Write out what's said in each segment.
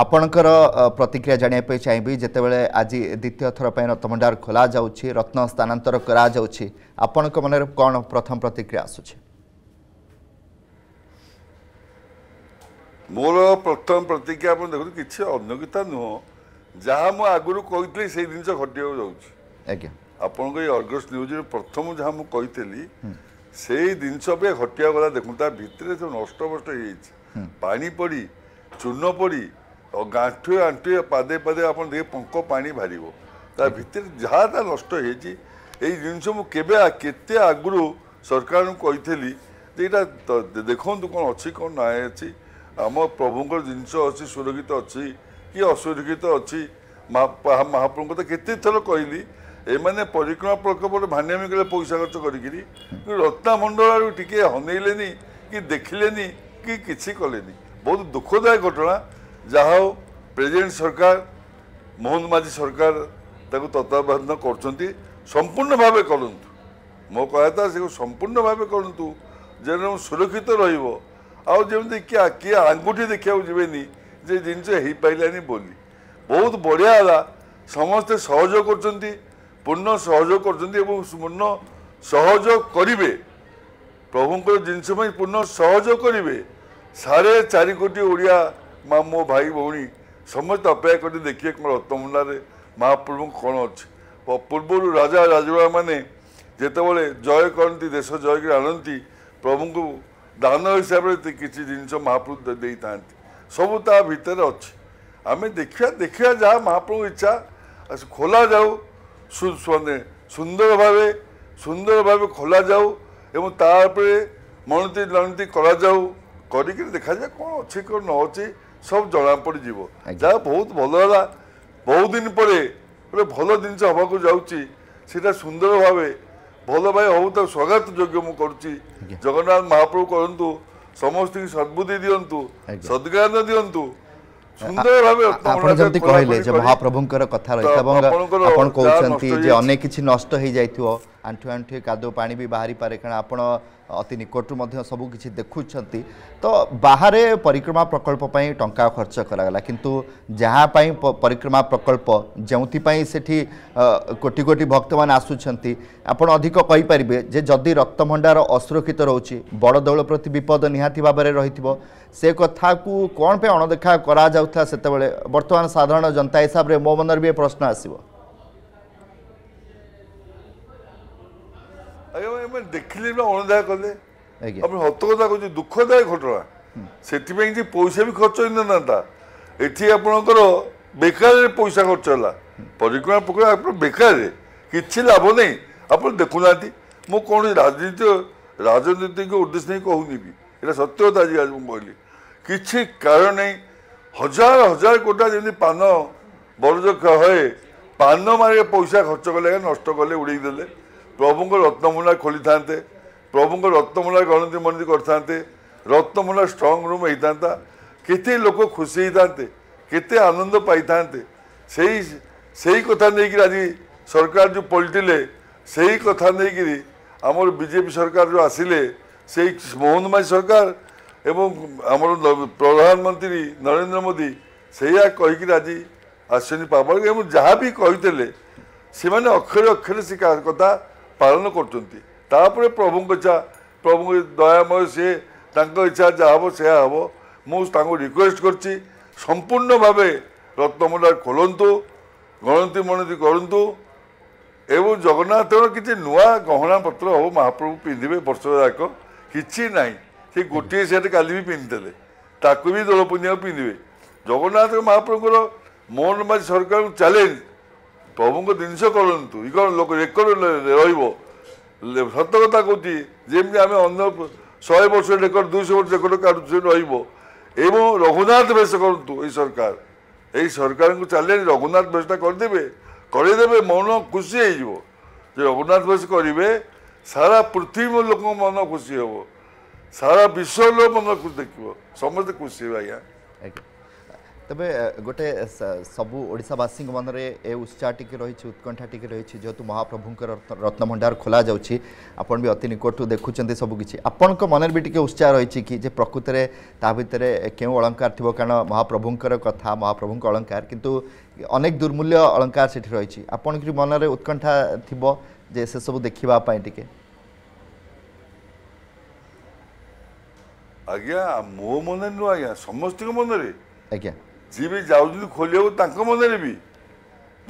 ଆପଣଙ୍କର ପ୍ରତିକ୍ରିୟା ଜାଣିବା ପାଇଁ ଚାହିଁବି ଯେତେବେଳେ ଆଜି ଦ୍ୱିତୀୟ ଥର ପାଇଁ ରତ୍ନଭଣ୍ଡାର ଖୋଲାଯାଉଛି ରତ୍ନ ସ୍ଥାନାନ୍ତର କରାଯାଉଛି ଆପଣଙ୍କ ମନରେ କ'ଣ ପ୍ରଥମ ପ୍ରତିକ୍ରିୟା ଆସୁଛି ମୋର ପ୍ରଥମ ପ୍ରତିକ୍ରିୟା ଆପଣ ଦେଖନ୍ତୁ କିଛି ଅନ୍ୟକିତା ନୁହଁ ଯାହା ମୁଁ ଆଗରୁ କହିଥିଲି ସେଇ ଜିନିଷ ଘଟିବାକୁ ଯାଉଛି ଆଜ୍ଞା ଆପଣଙ୍କ ଏଇ ଅର୍ଗସ୍ ନ୍ୟୁଜ୍ରେ ପ୍ରଥମ ଯାହା ମୁଁ କହିଥିଲି ସେଇ ଜିନିଷ ବି ଘଟିବାକୁ ଗଲା ଦେଖନ୍ତୁ ତା ଭିତରେ ସବୁ ନଷ୍ଟଭଷ୍ଟ ହେଇଯାଇଛି ପାଣି ପଡ଼ି ଚୂର୍ଣ୍ଣ ପଡ଼ି ଗାଣ୍ଠୁ ଆଣ୍ଠୁ ପାଦେ ପାଦେ ଆପଣ ଟିକେ ପଙ୍କ ପାଣି ବାହାରିବ ତା ଭିତରେ ଯାହା ତା ନଷ୍ଟ ହେଇଛି ଏଇ ଜିନିଷ ମୁଁ କେବେ କେତେ ଆଗରୁ ସରକାରଙ୍କୁ କହିଥିଲି ଯେ ଏଇଟା ଦେଖନ୍ତୁ କ'ଣ ଅଛି କ'ଣ ନାହିଁ ଅଛି ଆମ ପ୍ରଭୁଙ୍କର ଜିନିଷ ଅଛି ସୁରକ୍ଷିତ ଅଛି କି ଅସୁରକ୍ଷିତ ଅଛି ମହାପ୍ରଭୁଙ୍କୁ ତ କେତେ ଥର କହିଲି ଏମାନେ ପରିକ୍ରମା ପ୍ରକଳ୍ପରେ ଭାନିଆମି କହିଲେ ପଇସା ଖର୍ଚ୍ଚ କରିକିରି ରତ୍ନାମଣ୍ଡଳରୁ ଟିକିଏ ହନେଇଲେନି କି ଦେଖିଲେନି କି କିଛି କଲେନି ବହୁତ ଦୁଃଖଦାୟ ଘଟଣା ଯାହା ହଉ ପ୍ରେଜିଡେଣ୍ଟ ସରକାର ମହମ୍ମଦ ମାଝୀ ସରକାର ତାକୁ ତତ୍ତ୍ୱାବଧାନ କରୁଛନ୍ତି ସମ୍ପୂର୍ଣ୍ଣ ଭାବେ କରନ୍ତୁ ମୋ କହିବା ସେକୁ ସମ୍ପୂର୍ଣ୍ଣ ଭାବେ କରନ୍ତୁ ଯେଉଁ ସୁରକ୍ଷିତ ରହିବ ଆଉ ଯେମିତି କିଏ କିଏ ଆଙ୍ଗୁଠି ଦେଖିବାକୁ ଯିବେନି ଯେ ଜିନିଷ ହେଇପାରିଲାନି ବୋଲି ବହୁତ ବଢ଼ିଆ ହେଲା ସମସ୍ତେ ସହଯୋଗ କରୁଛନ୍ତି ପୂର୍ଣ୍ଣ ସହଯୋଗ କରୁଛନ୍ତି ଏବଂ ପୂର୍ଣ୍ଣ ସହଯୋଗ କରିବେ ପ୍ରଭୁଙ୍କର ଜିନିଷ ପାଇଁ ପୂର୍ଣ୍ଣ ସହଯୋଗ କରିବେ ସାଢ଼େ ଚାରି କୋଟି ଓଡ଼ିଆ ମୋ ଭାଇ ଭଉଣୀ ସମସ୍ତେ ଅପେକ୍ଷା କରି ଦେଖିବେ କ'ଣ ରତ୍ନଭଣ୍ଡାରରେ ମହାପ୍ରଭୁଙ୍କୁ କ'ଣ ଅଛି ପୂର୍ବରୁ ରାଜା ରାଜୁଡ଼ାମାନେ ଯେତେବେଳେ ଜୟ କରନ୍ତି ଦେଶ ଜୟକରି ଆଣନ୍ତି ପ୍ରଭୁଙ୍କୁ ଦାନ ହିସାବରେ କିଛି ଜିନିଷ ମହାପ୍ରଭୁ ଦେଇଥାନ୍ତି ସବୁ ତା ଭିତରେ ଅଛି ଆମେ ଦେଖିବା ଦେଖିବା ଯାହା ମହାପ୍ରଭୁ ଇଚ୍ଛା ଖୋଲାଯାଉ ସୁନ୍ଦର ଭାବେ ସୁନ୍ଦର ଭାବେ ଖୋଲାଯାଉ ଏବଂ ତା ଉପରେ ମଣତି ଲଣତି କରାଯାଉ କରିକିରି ଦେଖାଯାଏ କ'ଣ ଅଛି କ'ଣ ନ ଅଛି ସବୁ ଜଣାପଡ଼ିଯିବ ଯାହା ବହୁତ ଭଲ ହେଲା ବହୁତ ଦିନ ପରେ ଗୋଟେ ଭଲ ଜିନିଷ ହେବାକୁ ଯାଉଛି ସେଇଟା ସୁନ୍ଦର ଭାବେ ଭଲ ଭାଇ ହଉ ତାକୁ ସ୍ୱାଗତ ଯୋଗ୍ୟ ମୁଁ କରୁଛି ଜଗନ୍ନାଥ ମହାପ୍ରଭୁ କରନ୍ତୁ ସମସ୍ତଙ୍କୁ ସଦ୍ବୁଦ୍ଧି ଦିଅନ୍ତୁ ସଦ୍ଜ୍ଞାନ ଦିଅନ୍ତୁ ଆପଣ ଯେମିତି କହିଲେ ଯେ ମହାପ୍ରଭୁଙ୍କର କଥା ରହିଛି ଏବଂ ଆପଣ କହୁଛନ୍ତି ଯେ ଅନେକ କିଛି ନଷ୍ଟ ହେଇଯାଇଥିବ ଆଣ୍ଠୁ ଆଣ୍ଠୁ କାଦୁଅ ପାଣି ବି ବାହାରି ପାରେ କାରଣ ଆପଣ ଅତି ନିକଟରୁ ମଧ୍ୟ ସବୁ କିଛି ଦେଖୁଛନ୍ତି ତ ବାହାରେ ପରିକ୍ରମା ପ୍ରକଳ୍ପ ପାଇଁ ଟଙ୍କା ଖର୍ଚ୍ଚ କରାଗଲା କିନ୍ତୁ ଯାହା ପାଇଁ ପରିକ୍ରମା ପ୍ରକଳ୍ପ ଯେଉଁଥିପାଇଁ ସେଠି କୋଟି କୋଟି ଭକ୍ତମାନେ ଆସୁଛନ୍ତି ଆପଣ ଅଧିକ କହିପାରିବେ ଯେ ଯଦି ରକ୍ତଭଣ୍ଡାର ଅସୁରକ୍ଷିତ ରହୁଛି ବଡ଼ଦୌଳ ପ୍ରତି ବିପଦ ନିହାତି ଭାବରେ ରହିଥିବ ସେ କଥାକୁ କ'ଣ ପାଇଁ ଅଣଦେଖା କରାଯାଉଥିଲା ସେତେବେଳେ ବର୍ତ୍ତମାନ ସାଧାରଣ ଜନତା ହିସାବରେ ମୋ ମନରେ ବି ଏ ପ୍ରଶ୍ନ ଆସିବ ଆଜ୍ଞା ଦେଖିଲେ ବା ଅଣଦେଖା କଲେ ଆପଣ ସତ କଥା କହୁଛି ଦୁଃଖଦାୟକ ଘଟଣା ସେଥିପାଇଁ ଯେ ପଇସା ବି ଖର୍ଚ୍ଚ ହେଇନଥାନ୍ତା ଏଠି ଆପଣଙ୍କର ବେକାରରେ ପଇସା ଖର୍ଚ୍ଚ ହେଲା ପରିକ୍ରମା ପକ୍ରିୟା ଆପଣ ବେକାରରେ କିଛି ଲାଭ ନାହିଁ ଆପଣ ଦେଖୁନାହାନ୍ତି ମୁଁ କୌଣସି ରାଜନୀତି ରାଜନୀତିକୁ ଉଦ୍ଦେଶ୍ୟ ନେଇ କହୁନି ବି ଏଇଟା ସତ୍ୟ କଥା ଆଜି ଆଜି ମୁଁ କହିଲି କିଛି କାରଣ ନାହିଁ ହଜାର ହଜାର କୋଟା ଯେମିତି ପାନ ବରଜ ହଏ ପାନ ମାରିକି ପଇସା ଖର୍ଚ୍ଚ କଲେ ନଷ୍ଟ କଲେ ଉଡ଼େଇ ଦେଲେ ପ୍ରଭୁଙ୍କ ରତ୍ନମୁଲା ଖୋଲିଥାନ୍ତେ ପ୍ରଭୁଙ୍କ ରତ୍ନମୁଲା ଗଣତି ମଣତି କରିଥାନ୍ତେ ରତ୍ନମୁଲା ଷ୍ଟ୍ରଙ୍ଗ ରୁମ୍ ହେଇଥାନ୍ତା କେତେ ଲୋକ ଖୁସି ହେଇଥାନ୍ତେ କେତେ ଆନନ୍ଦ ପାଇଥାନ୍ତେ ସେଇ ସେଇ କଥା ନେଇକିରି ଆଜି ସରକାର ଯେଉଁ ପଲଟିଲେ ସେଇ କଥା ନେଇକିରି ଆମର ବିଜେପି ସରକାର ଯେଉଁ ଆସିଲେ ସେଇ ମୋହନ ମାଝୀ ସରକାର ଏବଂ ଆମର ପ୍ରଧାନମନ୍ତ୍ରୀ ନରେନ୍ଦ୍ର ମୋଦି ସେଇଆ କହିକିରି ଆଜି ଆସିଛନ୍ତି ପାବଳକୁ ଏବଂ ଯାହା ବି କହିଥିଲେ ସେମାନେ ଅକ୍ଷରେ ଅକ୍ଷରେ ସେ କଥା ପାଳନ କରୁଛନ୍ତି ତାପରେ ପ୍ରଭୁଙ୍କ ଇଚ୍ଛା ପ୍ରଭୁ ଦୟାମୟ ସିଏ ତାଙ୍କ ଇଚ୍ଛା ଯାହା ହେବ ସେୟା ହେବ ମୁଁ ତାଙ୍କୁ ରିକ୍ୱେଷ୍ଟ କରିଛି ସମ୍ପୂର୍ଣ୍ଣ ଭାବେ ରତ୍ନଭଣ୍ଡାର ଖୋଲନ୍ତୁ ଗଣତି ମଣତି କରନ୍ତୁ ଏବଂ ଜଗନ୍ନାଥଙ୍କର କିଛି ନୂଆ ଗହଣା ପତ୍ର ହେବ ମହାପ୍ରଭୁ ପିନ୍ଧିବେ ବର୍ଷ ଯାକ କିଛି ନାହିଁ ସେ ଗୋଟିଏ ସେଟ୍ କାଲି ବି ପିନ୍ଧିଥିଲେ ତାକୁ ବି ଦୋଳ ପୂର୍ଣ୍ଣିମାକୁ ପିନ୍ଧିବେ ଜଗନ୍ନାଥ ମହାପ୍ରଭୁଙ୍କର ମୋହନ ମାଝୀ ସରକାରଙ୍କୁ ଚ୍ୟାଲେଞ୍ଜ ପ୍ରଭୁଙ୍କ ଜିନିଷ କରନ୍ତୁ ଇ କ'ଣ ଲୋକ ରେକର୍ଡ ରହିବ ସତ କଥା କହୁଛି ଯେମିତି ଆମେ ଅନ୍ୟ ଶହେ ବର୍ଷ ରେକର୍ଡ଼ ଦୁଇଶହ ବର୍ଷ ରେକର୍ଡ଼ କାଟୁଛି ରହିବ ଏବଂ ରଘୁନାଥ ବେଶ କରନ୍ତୁ ଏଇ ସରକାର ଏଇ ସରକାରଙ୍କୁ ଚାଲିଲେଣି ରଘୁନାଥ ବେଶଟା କରିଦେବେ କରେଇଦେବେ ମନ ଖୁସି ହେଇଯିବ ଯେ ରଘୁନାଥ ବେଶ କରିବେ ସାରା ପୃଥିବୀ ଲୋକଙ୍କ ମନ ଖୁସି ହେବ ସାରା ବିଶ୍ୱ ଲୋକ ମନ ଖୁସି ଦେଖିବ ସମସ୍ତେ ଖୁସି ହେବେ ଆଜ୍ଞା তবে গোটে সবু ওড়শাবাসী মনরে এ উৎসাহ টিকি রয়েছে উৎকণ্ঠা টিকি রয়েছে যেহেতু মহাপ্রভুঙ্কর রত্নভণ্ডার খোলা যাচ্ছে আপনার অতি নিকটু দেখুছেন সবুকিছি আপনার মনের বি টিকি উৎসাহ রয়েছে কি যে প্রকৃতরে তা ভিতরে কেউ অলঙ্কার থাকবে কারণ মহাপ্রভুঙ্কর কথা মহাপ্রভুঙ্ক অলঙ্কার কিন্তু অনেক দুর্মূল্য অলঙ্কার সেটি রয়েছে আপনার মনরে উৎকণ্ঠা থিব যে সেসব দেখিবা পাই টিকে ଆଜ୍ଞା ମୋ ମନରେ ନୁହଁ ଆଜ୍ଞା ସମସ୍ତଙ୍କ ମନରେ ଆଜ୍ଞା ଯିଏ ବି ଯାଉଛନ୍ତି ଖୋଲିବାକୁ ତାଙ୍କ ମନରେ ବି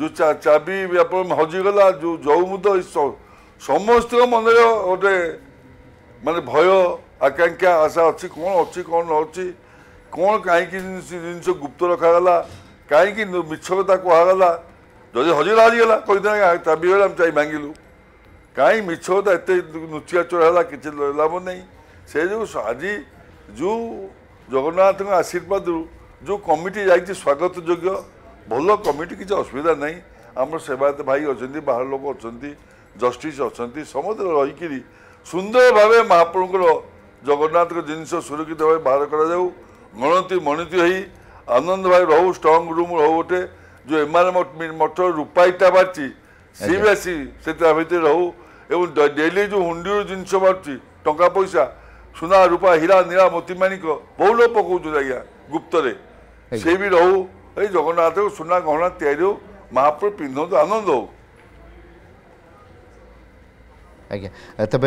ଯେଉଁ ଚାବି ଆପଣ ହଜିଗଲା ଯେଉଁ ଯୌମୁଦ ସମସ୍ତଙ୍କ ମନରେ ଗୋଟେ ମାନେ ଭୟ ଆକାଂକ୍ଷା ଆଶା ଅଛି କ'ଣ ଅଛି କ'ଣ ନ ଅଛି କ'ଣ କାହିଁକି ଜିନିଷ ଗୁପ୍ତ ରଖାଗଲା କାହିଁକି ମିଛ କଥା କୁହାଗଲା ଯଦି ହଜିଗଲା ହଜିଗଲା କହିଦେଲା ଚାବି ଗଲା ଆମେ ଚାବି ଭାଙ୍ଗିଲୁ କାହିଁ ମିଛ କଥା ଏତେ ନୁଚିଆ ଚୋରା ହେଲା କିଛି ଲାଭ ନାହିଁ ସେ ଯେଉଁ ଆଜି ଯେଉଁ ଜଗନ୍ନାଥଙ୍କ ଆଶୀର୍ବାଦରୁ ଯେଉଁ କମିଟି ଯାଇଛି ସ୍ୱାଗତ ଯୋଗ୍ୟ ଭଲ କମିଟି କିଛି ଅସୁବିଧା ନାହିଁ ଆମର ସେବାୟତ ଭାଇ ଅଛନ୍ତି ବାହାର ଲୋକ ଅଛନ୍ତି ଜଷ୍ଟିସ୍ ଅଛନ୍ତି ସମସ୍ତେ ରହିକିରି ସୁନ୍ଦର ଭାବେ ମହାପ୍ରଭୁଙ୍କର ଜଗନ୍ନାଥଙ୍କ ଜିନିଷ ସୁରକ୍ଷିତ ଭାବେ ବାହାର କରାଯାଉ ଗଣତି ମଣତି ହେଇ ଆନନ୍ଦ ଭାଇ ରହୁ ଷ୍ଟ୍ରଙ୍ଗ ରୁମ୍ ରହୁ ଗୋଟେ ଯେଉଁ ଏମାନେ ମଠ ରୂପାଇଟା ବାଟୁଛି ସିଏ ବି ଆସି ସେ ତା ଭିତରେ ରହୁ ଏବଂ ଡେଲି ଯେଉଁ ହୁଣ୍ଡିରୁ ଜିନିଷ ବାଟୁଛି ଟଙ୍କା ପଇସା ସୁନା ରୂପା ହୀରା ନୀଳା ମୋତିମାଣିକ ବହୁ ଲୋକ ପକାଉଛନ୍ତି ଆଜ୍ଞା ଗୁପ୍ତରେ से भी रो ए जगन्नाथ को सुना गहना तैयारी हो महाप्रभु पिंधंतु आनंद हो तेब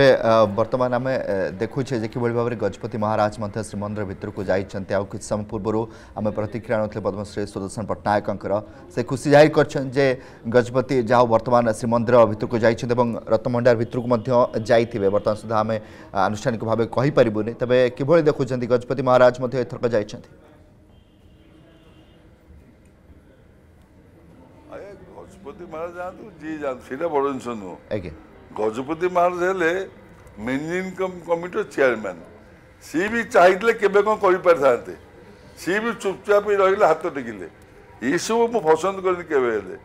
बर्तमान आम देखुचे कि भाव में गजपति महाराज मैं श्रीमंदिर भितर को जाते आज किसी समय पूर्व आम प्रतिक्रिया नौ पद्मश्री सुदर्शन पट्टनायक से खुशी जाहिर कर गजपति जहाँ बर्तमान श्रीमंदिर भितर को जाते रत्नभंडार भितर को बर्तमान सुधा आम आनुष्ठानिक भाव कहीपरबूनी तेज कि देखुंत गजपति महाराज मैं एथरक जाती గజపతి మహారాజ్ కాదు జీ కాదు সেটা বরঞ্চ ఓకే গজপতি মহারাজ ହେଲେ ମେନ୍ ଇନକମ୍ କମିଟିର ଚେୟାରମ୍ୟାନ୍ ସିଏ ବି ଚାହିଁଥିଲେ କେବେ କ'ଣ କରିପାରିଥାନ୍ତେ ସିଏ ବି ଚୁପଚାପ ରହିଲେ ହାତ ଟେକିଲେ ଏସବୁ ମୁଁ ପସନ୍ଦ କରିନି କେବେ ହେଲେ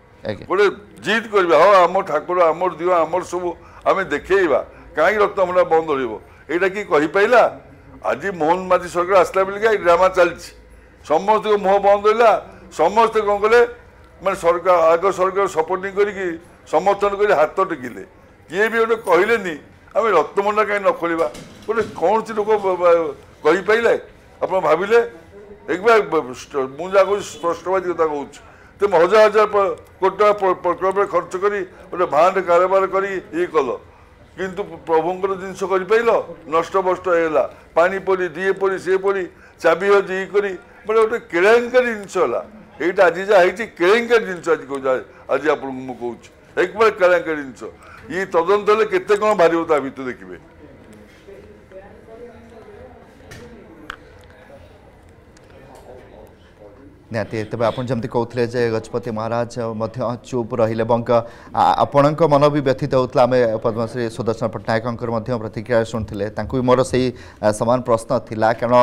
ଗୋଟେ ଜିଦ୍ କରିବା ହଉ ଆମ ଠାକୁର ଆମର ଦିଅ ଆମର ସବୁ ଆମେ ଦେଖେଇବା କାହିଁକି ରକ୍ତମଣ୍ଡା ବନ୍ଦ ରହିବ ଏଇଟା କି କହିପାରିଲା ଆଜି ମୋହନ ମାଝୀ ସରକାର ଆସିଲା ବେଳିକା ଏଇ ଡ୍ରାମା ଚାଲିଛି ସମସ୍ତଙ୍କ ମୁହଁ ବନ୍ଦ ରହିଲା ସମସ୍ତେ କ'ଣ କଲେ ମାନେ ସରକାର ଆଗ ସରକାର ସପୋର୍ଟିଂ କରିକି ସମର୍ଥନ କରି ହାତ ଟେକିଲେ କିଏ ବି ଗୋଟେ କହିଲେନି ଆମେ ରତ୍ନମଣ୍ଡା କାହିଁକି ନ ଖୋଳିବା ଗୋଟେ କୌଣସି ଲୋକ କହିପାରିଲେ ଆପଣ ଭାବିଲେ ମୁଁ ଯାହା କହୁଛି ସ୍ପଷ୍ଟବାଦୀ କଥା କହୁଛି ତେଣୁ ହଜାର ହଜାର କୋଟି ଟଙ୍କା ପ୍ରକଳ୍ପରେ ଖର୍ଚ୍ଚ କରି ଗୋଟେ ଭାଣ୍ଡ କାରବାର କରି ଇଏ କଲ କିନ୍ତୁ ପ୍ରଭୁଙ୍କର ଜିନିଷ କରିପାରିଲ ନଷ୍ଟଭଷ୍ଟ ହେଇଗଲା ପାଣି ପରି ଦିଏ ପରି ସିଏ ପରି ଚାବି ହଜି ଇଏ କରି ମାନେ ଗୋଟେ କେଳାଙ୍କାରୀ ଜିନିଷ ହେଲା ଏଇଟା ଆଜି ଯାହା ହେଇଛି କେଳେଙ୍କାରୀ ଜିନିଷ ଆଜି କହୁଛି ଆଜି ଆପଣଙ୍କୁ ମୁଁ କହୁଛି ଏକବାରେ କେଳେଙ୍କାରୀ ଜିନିଷ ଇଏ ତଦନ୍ତ ହେଲେ କେତେ କ'ଣ ବାହାରିବ ତା ଭିତରେ ଦେଖିବେ ନିହାତି ତେବେ ଆପଣ ଯେମିତି କହୁଥିଲେ ଯେ ଗଜପତି ମହାରାଜ ମଧ୍ୟ ଚୁପ୍ ରହିଲେ ଏବଂ ଆପଣଙ୍କ ମନ ବି ବ୍ୟଥିତ ହେଉଥିଲା ଆମେ ପଦ୍ମଶ୍ରୀ ସୁଦର୍ଶନ ପଟ୍ଟନାୟକଙ୍କର ମଧ୍ୟ ପ୍ରତିକ୍ରିୟା ଶୁଣିଥିଲେ ତାଙ୍କୁ ବି ମୋର ସେଇ ସମାନ ପ୍ରଶ୍ନ ଥିଲା କାରଣ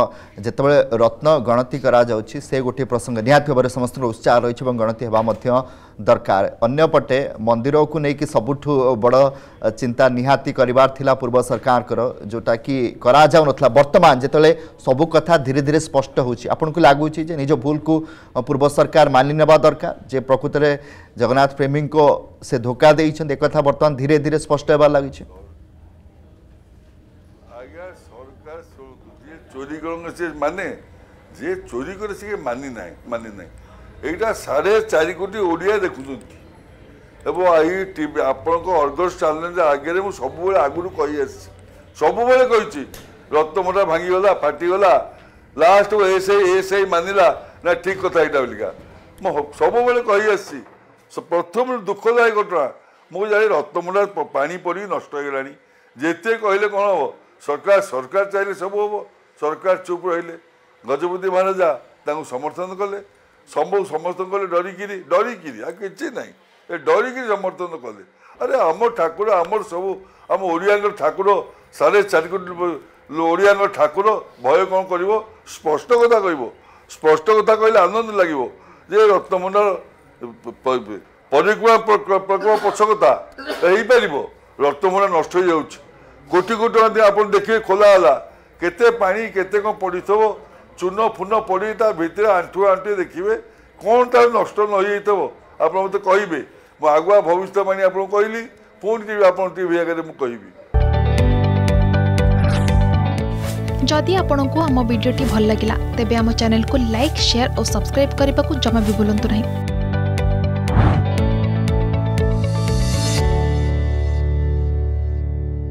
ଯେତେବେଳେ ରତ୍ନ ଗଣତି କରାଯାଉଛି ସେ ଗୋଟିଏ ପ୍ରସଙ୍ଗ ନିହାତି ଭାବରେ ସମସ୍ତଙ୍କର ଉତ୍ସାହ ରହିଛି ଏବଂ ଗଣତି ହେବା ମଧ୍ୟ দরকার অন্যপটে মন্দিরকু নেই সবুঠু বড় চিন্তা নিহাতি করবার লা পূর্ব সরকারকর যেটা কি করা যাও নথলা বর্তমান যেতলে সবু কথা ধীরে ধীরে স্পষ্ট হচ্ছে আপনার লাগুছি যে নিজ ভুলকু পূর্ব সরকার মানি নেওয়া দরকার যে প্রকৃতরে জগন্নাথ প্রেমীঙ্ক সে ধোকা দিয়েছেন একথা বর্তমান ধীরে ধীরে স্পষ্ট হবার লাগিছে চোরি করঙ্গ সে মানে যে চোরি করে সে মানি নাই মানি নাই ଏଇଟା ସାଢ଼େ ଚାରି କୋଟି ଓଡ଼ିଆ ଦେଖୁଛନ୍ତି ଏବଂ ଏହି ଟିଭି ଆପଣଙ୍କ ଅର୍ଗସ୍ ଚ୍ୟାଲେଞ୍ଜ ଆଗରେ ମୁଁ ସବୁବେଳେ ଆଗରୁ କହିଆସିଛି ସବୁବେଳେ କହିଛି ରତମଟା ଭାଙ୍ଗିଗଲା ଫାଟିଗଲା ଲାଷ୍ଟ ଏ ସେଇ ଏ ସେଇ ମାନିଲା ନା ଠିକ୍ କଥା ଏଇଟା ବୋଲିକା ମୁଁ ସବୁବେଳେ କହିଆସିଛି ପ୍ରଥମରୁ ଦୁଃଖଦାୟକ ଘଟଣା ମୁଁ ଜାଣି ରତମଟା ପାଣି ପରି ନଷ୍ଟ ହେଇଗଲାଣି ଯେତେ କହିଲେ କ'ଣ ହେବ ସରକାର ସରକାର ଚାହିଁଲେ ସବୁ ହେବ ସରକାର ଚୁପ୍ ରହିଲେ ଗଜପତି ମହାରାଜା ତାଙ୍କୁ ସମର୍ଥନ କଲେ ସବୁ ସମସ୍ତଙ୍କୁ କହିଲେ ଡରିକିରି ଡରିକିରି ଆଉ କିଛି ନାହିଁ ଏ ଡରିକିରି ସମର୍ଥନ କଲେ ଆରେ ଆମ ଠାକୁର ଆମର ସବୁ ଆମ ଓଡ଼ିଆଙ୍କ ଠାକୁର ସାଢ଼େ ଚାରି କୋଟି ଓଡ଼ିଆଙ୍କ ଠାକୁର ଭୟ କ'ଣ କରିବ ସ୍ପଷ୍ଟ କଥା କହିବ ସ୍ପଷ୍ଟ କଥା କହିଲେ ଆନନ୍ଦ ଲାଗିବ ଯେ ରତ୍ନଭଣ୍ଡାର ପରିକ୍ରମା ପ୍ରକ୍ରମା ପଛ କଥା ହେଇପାରିବ ରତ୍ନଭଣ୍ଡା ନଷ୍ଟ ହେଇଯାଉଛି କୋଟି କୋଟି ଟଙ୍କା ଆପଣ ଦେଖିବେ ଖୋଲା ହେଲା କେତେ ପାଣି କେତେ କ'ଣ ପଡ଼ିଥିବ চূর্ণ ଫୁନ ପଡ଼ି ତା ଭିତରେ ଆଣ୍ଠୁଏ ଆଣ୍ଠୁଏ ଦେଖିବେ କ'ଣ ତା'ର ନଷ୍ଟ ନ ହେଇଯାଇଥିବ ଆପଣ ମୋତେ କହିବେ ମୁଁ ଆଗୁଆ ଭବିଷ୍ୟତବାଣୀ ଆପଣଙ୍କୁ କହିଲି ପୁଣି ଯିବି ଆପଣ ଟିଭି ଆଗରେ ମୁଁ କହିବି ଯଦି ଆପଣଙ୍କୁ ଆମ ଭିଡ଼ିଓଟି ଭଲ ଲାଗିଲା ତେବେ ଆମ ଚ୍ୟାନେଲକୁ ଲାଇକ୍ ସେୟାର ଓ ସବସ୍କ୍ରାଇବ୍ କରିବାକୁ ଜମା ବି ଭୁଲନ୍ତୁ ନାହିଁ